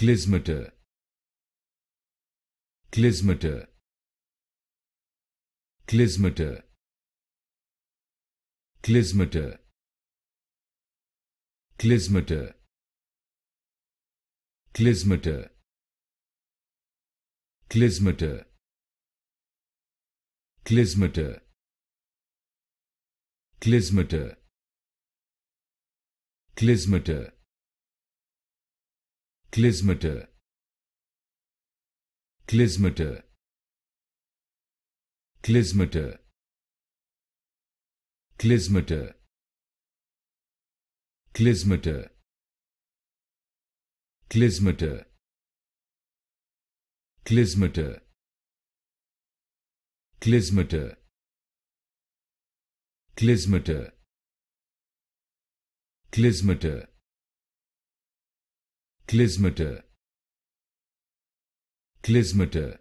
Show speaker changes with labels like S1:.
S1: Klezmeter Klezmeter Klezmeter Klezmeter Klezmeter Klezmeter Klezmeter Klezmeter Klezmeter Klezmeter Klezmeter Klezmeter Klezmeter Klezmeter Klezmeter Klezmeter Klezmeter Klezmeter Klezmeter Klezmeter Klizmeter Klizmeter